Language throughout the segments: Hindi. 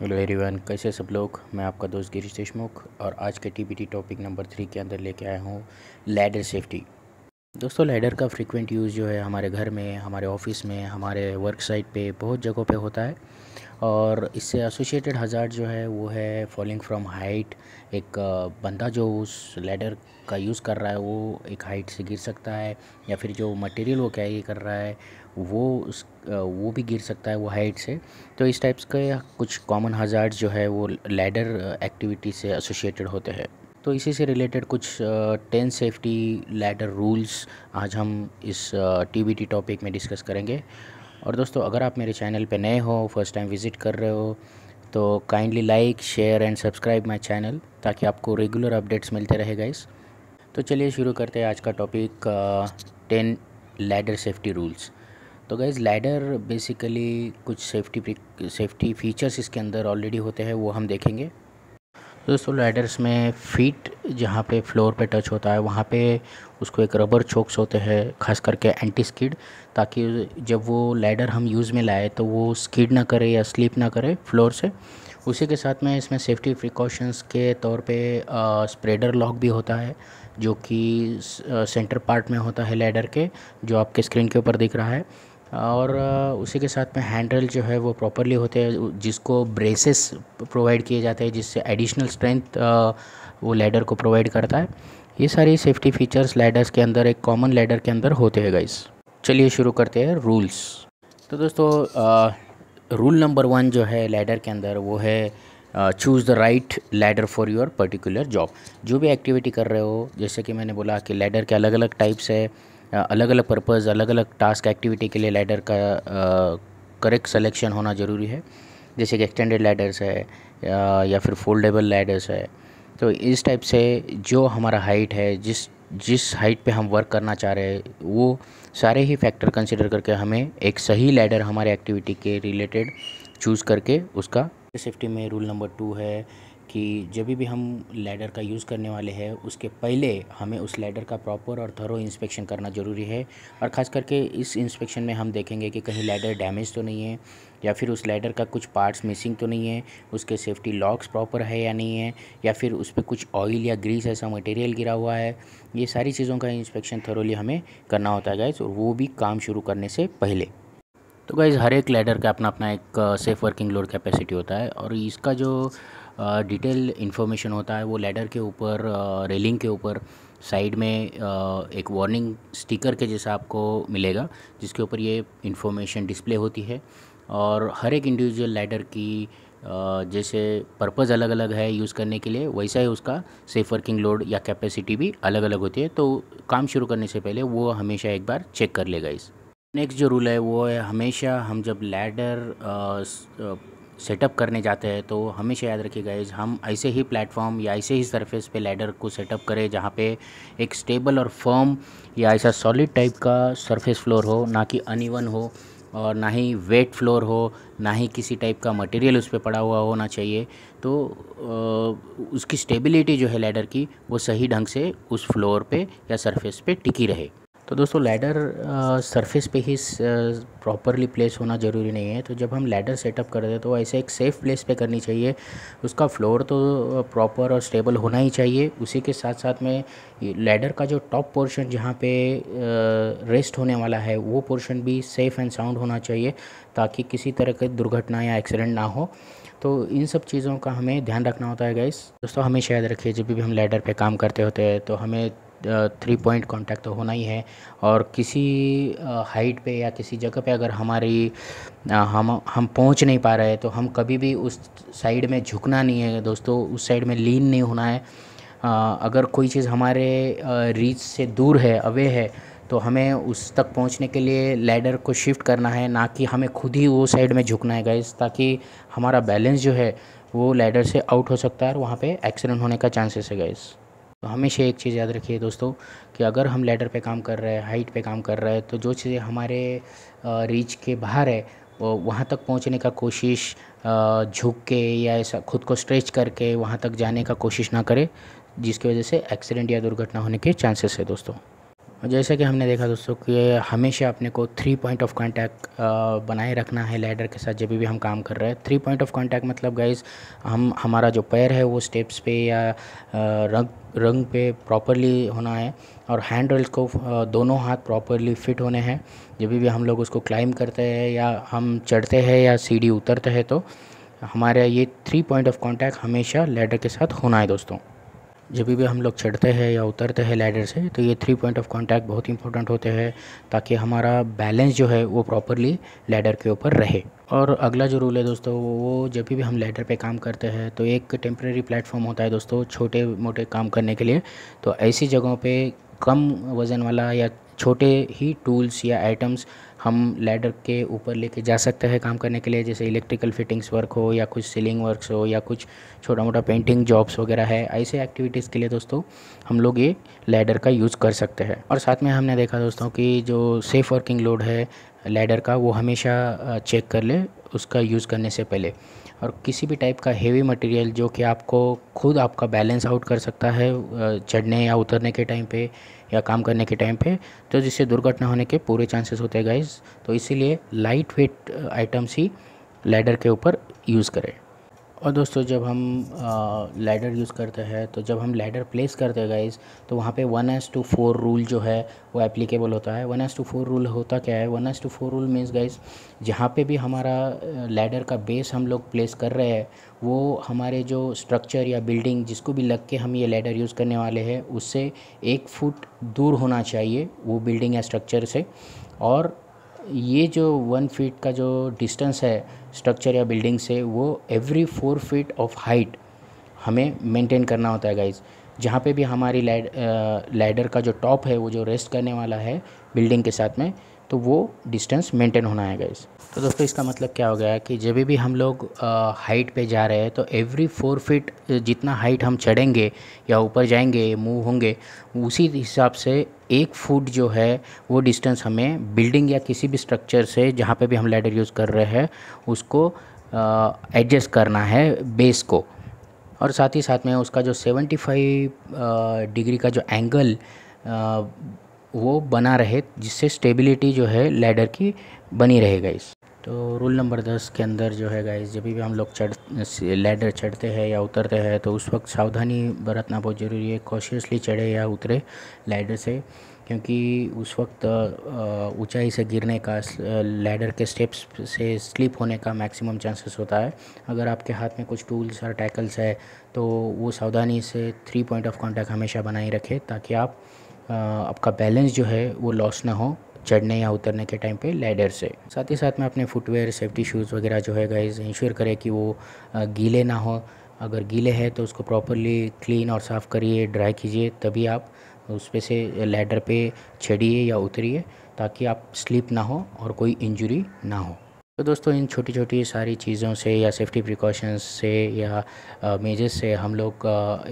हेलो एवरीवन कैसे सब लोग मैं आपका दोस्त गिरीश देशमुख और आज के टीपीटी टॉपिक नंबर थ्री के अंदर लेके आया हूँ लैडर सेफ्टी दोस्तों लैडर का फ्रीक्वेंट यूज़ जो है हमारे घर में हमारे ऑफिस में हमारे वर्क साइट पे बहुत जगहों पे होता है और इससे एसोसिएटेड हज़ार जो है वो है फॉलिंग फ्रॉम हाइट एक बंदा जो उस लेडर का यूज़ कर रहा है वो एक हाइट से गिर सकता है या फिर जो मटेरियल वो कैरी कर रहा है वो उस वो भी गिर सकता है वो हाइट से तो इस टाइप्स के कुछ कॉमन हज़ार्ड जो है वो लेडर एक्टिविटी से एसोसिएटेड होते हैं तो इसी से रिलेटेड कुछ टेन सेफ्टी लैडर रूल्स आज हम इस टी टॉपिक में डिस्कस करेंगे और दोस्तों अगर आप मेरे चैनल पर नए हो फर्स्ट टाइम विज़िट कर रहे हो तो kindly like share and subscribe my channel ताकि आपको रेगुलर अपडेट्स मिलते रहे गाइस तो चलिए शुरू करते हैं आज का topic ten ladder safety rules तो गाइज़ लैडर बेसिकली कुछ सेफ्टी सेफ्टी फीचर्स इसके अंदर ऑलरेडी होते हैं वो हम देखेंगे दोस्तों लैडर्स में फीट जहाँ पे फ्लोर पे टच होता है वहाँ पे उसको एक रबर चोक्स होते हैं खास करके एंटी स्किड ताकि जब वो लैडर हम यूज़ में लाए तो वो स्किड ना करे या स्लिप ना करे फ्लोर से उसी के साथ में इसमें सेफ्टी प्रिकॉशंस के तौर पे स्प्रेडर लॉक भी होता है जो कि सेंटर पार्ट में होता है लैडर के जो आपके स्क्रीन के ऊपर दिख रहा है और उसी के साथ में हैंडल जो है वो प्रॉपरली होते हैं जिसको ब्रेसेस प्रोवाइड किए जाते हैं जिससे एडिशनल स्ट्रेंथ वो लैडर को प्रोवाइड करता है ये सारी सेफ्टी फीचर्स लैडर्स के अंदर एक कॉमन लैडर के अंदर होते हैं गाइस चलिए शुरू करते हैं रूल्स तो दोस्तों रूल नंबर वन जो है लैडर के अंदर वो है choose the right ladder for your particular job जो भी एक्टिविटी कर रहे हो जैसे कि मैंने बोला कि लैडर के अलग अलग टाइप्स है अलग अलग पर्पज़ अलग अलग टास्क एक्टिविटी के लिए लैडर का करेक्ट सिलेक्शन होना ज़रूरी है जैसे कि एक्सटेंडेड लैडर्स है या फिर फोल्डेबल लैडर्स है तो इस टाइप से जो हमारा हाइट है जिस जिस हाइट पे हम वर्क करना चाह रहे हैं वो सारे ही फैक्टर कंसिडर करके हमें एक सही लैडर हमारे एक्टिविटी के रिलेटेड चूज़ करके उसका सेफ्टी में रूल नंबर टू है कि जब भी हम लैडर का यूज़ करने वाले हैं उसके पहले हमें उस लैडर का प्रॉपर और थरो इंस्पेक्शन करना ज़रूरी है और ख़ास करके इस इंस्पेक्शन में हम देखेंगे कि कहीं लैडर डैमेज तो नहीं है या फिर उस लैडर का कुछ पार्ट्स मिसिंग तो नहीं है उसके सेफ्टी लॉक्स प्रॉपर है या नहीं है या फिर उस पर कुछ ऑयल या ग्रीस ऐसा मटेरियल गिरा हुआ है ये सारी चीज़ों का इंस्पेक्शन थरोली हमें करना होता है गाइज और वो भी काम शुरू करने से पहले तो गाइज़ हर एक लैडर का अपना अपना एक सेफ़ वर्किंग लोड कैपेसिटी होता है और इसका जो डिटेल इन्फॉर्मेशन होता है वो लेडर के ऊपर रेलिंग के ऊपर साइड में एक वार्निंग स्टिकर के जैसा आपको मिलेगा जिसके ऊपर ये इन्फॉर्मेशन डिस्प्ले होती है और हर एक इंडिविजुअल लेडर की जैसे पर्पज़ अलग अलग है यूज़ करने के लिए वैसा ही उसका सेफ वर्किंग लोड या कैपेसिटी भी अलग अलग होती है तो काम शुरू करने से पहले वो हमेशा एक बार चेक कर लेगा इस नेक्स्ट जो रूल है वो है हमेशा हम जब लैडर सेटअप करने जाते हैं तो हमेशा याद रखिए गाइज हम ऐसे ही प्लेटफॉर्म या ऐसे ही सरफेस पे लैडर को सेटअप करें जहाँ पे एक स्टेबल और फर्म या ऐसा सॉलिड टाइप का सरफेस फ्लोर हो ना कि अनइवन हो और ना ही वेट फ्लोर हो ना ही किसी टाइप का मटेरियल उस पर पड़ा हुआ होना चाहिए तो उसकी स्टेबिलिटी जो है लैडर की वो सही ढंग से उस फ्लोर पे या सरफेस पे टिकी रहे तो दोस्तों लैडर सरफेस पे ही प्रॉपरली प्लेस होना ज़रूरी नहीं है तो जब हम लैडर सेटअप करते हैं तो ऐसे एक सेफ़ प्लेस पे करनी चाहिए उसका फ्लोर तो प्रॉपर और स्टेबल होना ही चाहिए उसी के साथ साथ में लैडर का जो टॉप पोर्शन जहाँ पे रेस्ट होने वाला है वो पोर्शन भी सेफ़ एंड साउंड होना चाहिए ताकि किसी तरह की दुर्घटना या एक्सीडेंट ना हो तो इन सब चीज़ों का हमें ध्यान रखना होता है गाइस दोस्तों हमेशा याद रखिए जब भी हम लैडर पे काम करते होते हैं तो हमें थ्री पॉइंट कांटेक्ट तो होना ही है और किसी हाइट पे या किसी जगह पे अगर हमारी हम हम पहुंच नहीं पा रहे हैं तो हम कभी भी उस साइड में झुकना नहीं है दोस्तों उस साइड में लीन नहीं होना है अगर कोई चीज़ हमारे रीच से दूर है अवे है तो हमें उस तक पहुंचने के लिए लैडर को शिफ्ट करना है ना कि हमें खुद ही वो साइड में झुकना है गैस ताकि हमारा बैलेंस जो है वो लैडर से आउट हो सकता है और वहाँ पे एक्सीडेंट होने का चांसेस है गैस तो हमेशा एक चीज़ याद रखिए दोस्तों कि अगर हम लेडर पे काम कर रहे हैं हाइट पे काम कर रहे हैं तो जो चीज़ें हमारे रीच के बाहर है वो वहाँ तक पहुँचने का कोशिश झुक के या ऐसा खुद को स्ट्रेच करके वहाँ तक जाने का कोशिश ना करें जिसकी वजह से एक्सीडेंट या दुर्घटना होने के चांसेस है दोस्तों जैसे कि हमने देखा दोस्तों कि हमेशा अपने को थ्री पॉइंट ऑफ कांटेक्ट बनाए रखना है लैडर के साथ जब भी हम काम कर रहे हैं थ्री पॉइंट ऑफ कांटेक्ट मतलब गाइज हम हमारा जो पैर है वो स्टेप्स पे या रंग रंग पे प्रॉपरली होना है और हैंड रेल्स को दोनों हाथ प्रॉपरली फिट होने हैं जब भी हम लोग उसको क्लाइम करते हैं या हम चढ़ते हैं या सीढ़ी उतरते हैं तो हमारे ये थ्री पॉइंट ऑफ कांटेक्ट हमेशा लैडर के साथ होना है दोस्तों जब भी हम लोग चढ़ते हैं या उतरते हैं लैडर से तो ये थ्री पॉइंट ऑफ कांटेक्ट बहुत इंपॉर्टेंट होते हैं ताकि हमारा बैलेंस जो है वो प्रॉपरली लैडर के ऊपर रहे और अगला जो रूल है दोस्तों वो जब भी हम लैडर पे काम करते हैं तो एक टेम्प्रेरी प्लेटफॉर्म होता है दोस्तों छोटे मोटे काम करने के लिए तो ऐसी जगहों पर कम वज़न वाला या छोटे ही टूल्स या आइटम्स हम लैडर के ऊपर लेके जा सकते हैं काम करने के लिए जैसे इलेक्ट्रिकल फिटिंग्स वर्क हो या कुछ सीलिंग वर्क्स हो या कुछ छोटा मोटा पेंटिंग जॉब्स वगैरह है ऐसे एक्टिविटीज़ के लिए दोस्तों हम लोग ये लैडर का यूज़ कर सकते हैं और साथ में हमने देखा दोस्तों कि जो सेफ़ वर्किंग लोड है लैडर का वो हमेशा चेक कर ले उसका यूज़ करने से पहले और किसी भी टाइप का हेवी मटेरियल जो कि आपको खुद आपका बैलेंस आउट कर सकता है चढ़ने या उतरने के टाइम पे या काम करने के टाइम पे तो जिससे दुर्घटना होने के पूरे चांसेस होते हैं गाइज तो इसीलिए लाइट वेट आइटम्स ही लैडर के ऊपर यूज़ करें और दोस्तों जब हम लैडर यूज़ करते हैं तो जब हम लैडर प्लेस करते हैं गाइज तो वहाँ पे one is to four rule जो है वो एप्लीकेबल होता है one is to four rule होता क्या है one is to four rule means guys जहाँ पे भी हमारा लैडर का बेस हम लोग प्लेस कर रहे हैं वो हमारे जो स्ट्रक्चर या बिल्डिंग जिसको भी लग के हम ये लैडर यूज़ करने वाले हैं उससे एक फुट दूर होना चाहिए वो बिल्डिंग या स्ट्रक्चर से और ये जो वन फीट का जो डिस्टेंस है स्ट्रक्चर या बिल्डिंग से वो every four feet of height हमें मेंटेन करना होता है गाइज़ जहाँ पे भी हमारी लैडर का जो टॉप है वो जो रेस्ट करने वाला है बिल्डिंग के साथ में तो वो डिस्टेंस मेंटेन होना है गाइस तो दोस्तों इसका मतलब क्या हो गया कि जब भी हम लोग हाइट पे जा रहे हैं तो एवरी फोर फीट जितना हाइट हम चढ़ेंगे या ऊपर जाएंगे मूव होंगे उसी हिसाब से एक फुट जो है वो डिस्टेंस हमें बिल्डिंग या किसी भी स्ट्रक्चर से जहाँ पे भी हम लैडर यूज़ कर रहे हैं उसको एडजस्ट करना है बेस को और साथ ही साथ में उसका जो सेवेंटी डिग्री का जो एंगल वो बना रहे जिससे स्टेबिलिटी जो है लैडर की बनी रहे गाइस तो रूल नंबर दस के अंदर जो है गाइस जब भी हम लोग चढ़ लैडर चढ़ते हैं या उतरते हैं तो उस वक्त सावधानी बरतना बहुत ज़रूरी है कॉशियसली चढ़े या उतरे लैडर से क्योंकि उस वक्त ऊंचाई से गिरने का लैडर के स्टेप्स से स्लिप होने का मैक्सिमम चांसेस होता है अगर आपके हाथ में कुछ टूल्स और टैकल्स है तो वो सावधानी से थ्री पॉइंट ऑफ कांटेक्ट हमेशा बनाए रखें ताकि आप आपका बैलेंस जो है वो लॉस ना हो चढ़ने या उतरने के टाइम पे लैडर से साथ ही साथ में अपने फुटवेयर सेफ्टी शूज़ वगैरह जो है गाइज इंश्योर करें कि वो गीले ना हो अगर गीले हैं तो उसको प्रॉपरली क्लीन और साफ़ करिए ड्राई कीजिए तभी आप उस पर से लैडर पे चढ़िए या उतरिए ताकि आप स्लिप ना हो और कोई इंजरी ना हो तो दोस्तों इन छोटी छोटी सारी चीज़ों से या सेफ्टी प्रिकॉशंस से या मेजर्स से हम लोग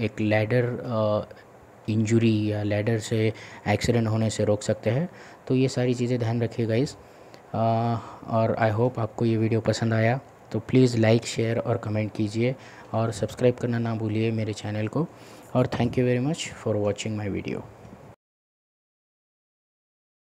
एक लैडर इंजरी या लेडर से एक्सीडेंट होने से रोक सकते हैं तो ये सारी चीज़ें ध्यान रखिएगा इस और आई होप आपको ये वीडियो पसंद आया तो प्लीज़ लाइक शेयर और कमेंट कीजिए और सब्सक्राइब करना ना भूलिए मेरे चैनल को और thank you very much for watching my video